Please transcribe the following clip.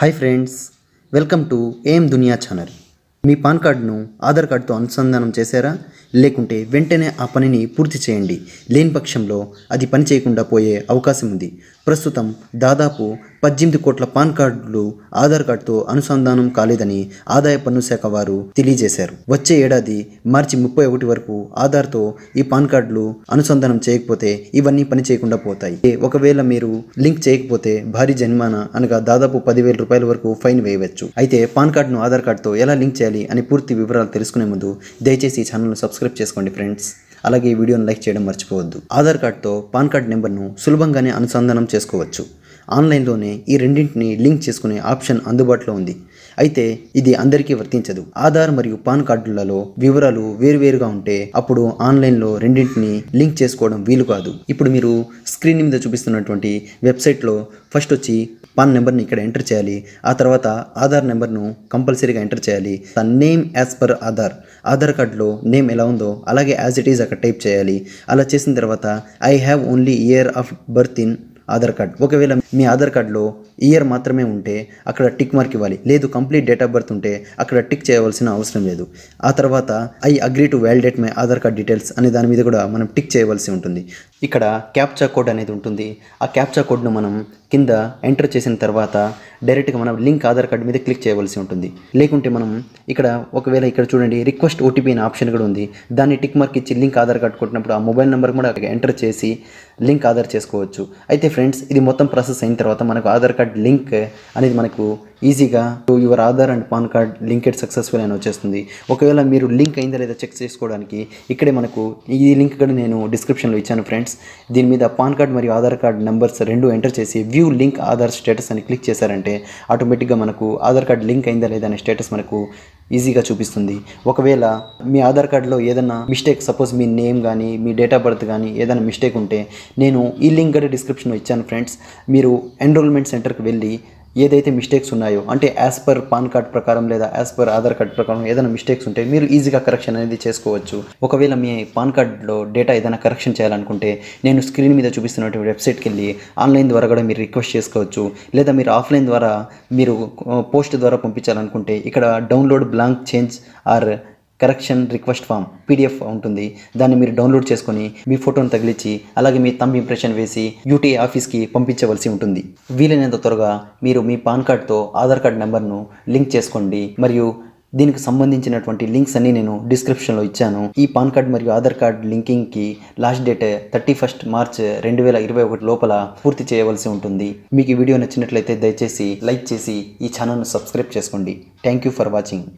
hi friends welcome to ఏం దునియా channel మీ pan కార్డును ఆధార్ కార్డుతో అనుసంధానం చేశారా లేకుంటే వెంటనే ఆ పనిని పూర్తి చేయండి లేని పక్షంలో అది పని చేయకుండా పోయే అవకాశం ఉంది ప్రస్తుతం దాదాపు పద్దెనిమిది కోట్ల పాన్ కార్డులు ఆధార్ కార్డుతో అనుసంధానం కాలేదని ఆదాయ పన్ను శాఖ వారు తెలియజేశారు వచ్చే ఏడాది మార్చి ముప్పై ఒకటి వరకు ఆధార్తో ఈ పాన్ కార్డులు అనుసంధానం చేయకపోతే ఇవన్నీ పని చేయకుండా పోతాయి ఒకవేళ మీరు లింక్ చేయకపోతే భారీ జరిమానా అనగా దాదాపు పదివేల రూపాయల వరకు ఫైన్ వేయవచ్చు అయితే పాన్ కార్డును ఆధార్ కార్డుతో ఎలా లింక్ చేయాలి అని పూర్తి వివరాలు తెలుసుకునే ముందు దయచేసి ఈ ఛానల్ను సబ్స్క్రైబ్ చేసుకోండి ఫ్రెండ్స్ అలాగే ఈ వీడియోను లైక్ చేయడం మర్చిపోవద్దు ఆధార్ కార్డ్తో పాన్ కార్డ్ నెంబర్ను సులభంగానే అనుసంధానం చేసుకోవచ్చు ఆన్లైన్లోనే ఈ రెండింటిని లింక్ చేసుకునే ఆప్షన్ అందుబాటులో ఉంది అయితే ఇది అందరికీ వర్తించదు ఆధార్ మరియు పాన్ కార్డులలో వివరాలు వేరువేరుగా ఉంటే అప్పుడు ఆన్లైన్లో రెండింటిని లింక్ చేసుకోవడం వీలు కాదు ఇప్పుడు మీరు స్క్రీన్ మీద చూపిస్తున్నటువంటి వెబ్సైట్లో ఫస్ట్ వచ్చి పాన్ నెంబర్ని ఇక్కడ ఎంటర్ చేయాలి ఆ తర్వాత ఆధార్ నెంబర్ను కంపల్సరీగా ఎంటర్ చేయాలి the name as per Aadhaar Aadhaar కార్డులో నేమ్ ఎలా ఉందో అలాగే యాజ్ ఇట్ ఈజ్ అక్కడ టైప్ చేయాలి అలా చేసిన తర్వాత I have only year of birth in Aadhaar card ఒకవేళ మీ ఆధార్ కార్డ్లో ఇయర్ మాత్రమే ఉంటే అక్కడ టిక్ మార్క్ ఇవ్వాలి లేదు కంప్లీట్ డేట్ ఆఫ్ బర్త్ ఉంటే అక్కడ టిక్ చేయవలసిన అవసరం లేదు ఆ తర్వాత I agree to validate my Aadhaar card details అనే దాని మీద కూడా మనం టిక్ చేయవలసి ఉంటుంది ఇక్కడ క్యాప్చా కోడ్ అనేది ఉంటుంది ఆ క్యాప్చా కోడ్ను మనం కింద ఎంటర్ చేసిన తర్వాత డైరెక్ట్గా మనం లింక్ ఆధార్ కార్డు మీద క్లిక్ చేయవలసి ఉంటుంది లేకుంటే మనం ఇక్కడ ఒకవేళ ఇక్కడ చూడండి రిక్వెస్ట్ ఓటీపీ అనే ఆప్షన్ కూడా ఉంది దాన్ని టిక్ మార్క్ ఇచ్చి లింక్ ఆధార్ కార్డు కొట్టినప్పుడు ఆ మొబైల్ నెంబర్ కూడా ఎంటర్ చేసి లింక్ ఆధార్ చేసుకోవచ్చు అయితే ఫ్రెండ్స్ ఇది మొత్తం ప్రాసెస్ అయిన తర్వాత మనకు ఆధార్ కార్డ్ లింక్ అనేది మనకు ఈజీగా your Aadhaar and PAN card linked successful అని వచ్చేస్తుంది ఒకవేళ మీరు లింక్ అయిందా లేదా చెక్ చేసుకోవడానికి ఇక్కడే మనకు ఈ లింక్ కూడా నేను డిస్క్రిప్షన్లో ఇచ్చాను ఫ్రెండ్స్ దీని మీద పాన్ కార్డ్ మరియు ఆధార్ కార్డ్ నెంబర్స్ రెండు ఎంటర్ చేసి వ్యూ లింక్ ఆధార్ స్టేటస్ అని క్లిక్ చేశారంటే ఆటోమేటిక్గా మనకు ఆధార్ కార్డ్ లింక్ అయిందా లేదా అనే స్టేటస్ మనకు ఈజీగా చూపిస్తుంది ఒకవేళ మీ ఆధార్ కార్డులో ఏదైనా మిస్టేక్ సపోజ్ మీ నేమ్ కానీ మీ డేట్ ఆఫ్ బర్త్ కానీ ఏదైనా మిస్టేక్ ఉంటే నేను ఈ లింక్ కూడా డిస్క్రిప్షన్లో ఇచ్చాను ఫ్రెండ్స్ మీరు ఎన్రోల్మెంట్ సెంటర్కి వెళ్ళి ఏదైతే మిస్టేక్స్ ఉన్నాయో అంటే యాజ్ పర్ పాన్ కార్డ్ ప్రకారం లేదా యాజ్ పర్ ఆధార్ కార్డ్ ప్రకారం ఏదైనా మిస్టేక్స్ ఉంటే మీరు ఈజీగా కరెక్షన్ అనేది చేసుకోవచ్చు ఒకవేళ మీ పాన్ కార్డ్లో డేటా ఏదైనా కరెక్షన్ చేయాలనుకుంటే నేను స్క్రీన్ మీద చూపిస్తున్నటువంటి వెబ్సైట్కి వెళ్ళి ఆన్లైన్ ద్వారా కూడా మీరు రిక్వెస్ట్ చేసుకోవచ్చు లేదా మీరు ఆఫ్లైన్ ద్వారా మీరు పోస్ట్ uh, ద్వారా పంపించాలనుకుంటే ఇక్కడ download blank change or correction request form PDF ఉంటుంది దాన్ని మీరు డౌన్లోడ్ చేసుకొని మీ ఫోటోను తగిలించి అలాగే మీ తమ్ ఇంప్రెషన్ వేసి యూటీఏ ఆఫీస్కి పంపించవలసి ఉంటుంది వీలైనంత త్వరగా మీరు మీ పాన్ కార్డ్తో ఆధార్ కార్డ్ నెంబర్ను లింక్ చేసుకోండి మరియు దీనికి సంబంధించినటువంటి లింక్స్ అన్ని నేను డిస్క్రిప్షన్లో ఇచ్చాను ఈ పాన్ కార్డ్ మరియు ఆధార్ కార్డ్ లింకింగ్కి last date thirty first March రెండు వేల ఇరవై ఒకటి లోపల పూర్తి చేయవలసి ఉంటుంది మీకు ఈ వీడియో నచ్చినట్లయితే దయచేసి లైక్ చేసి ఈ ఛానల్ను సబ్స్క్రైబ్ చేసుకోండి థ్యాంక్ యూ ఫర్ వాచింగ్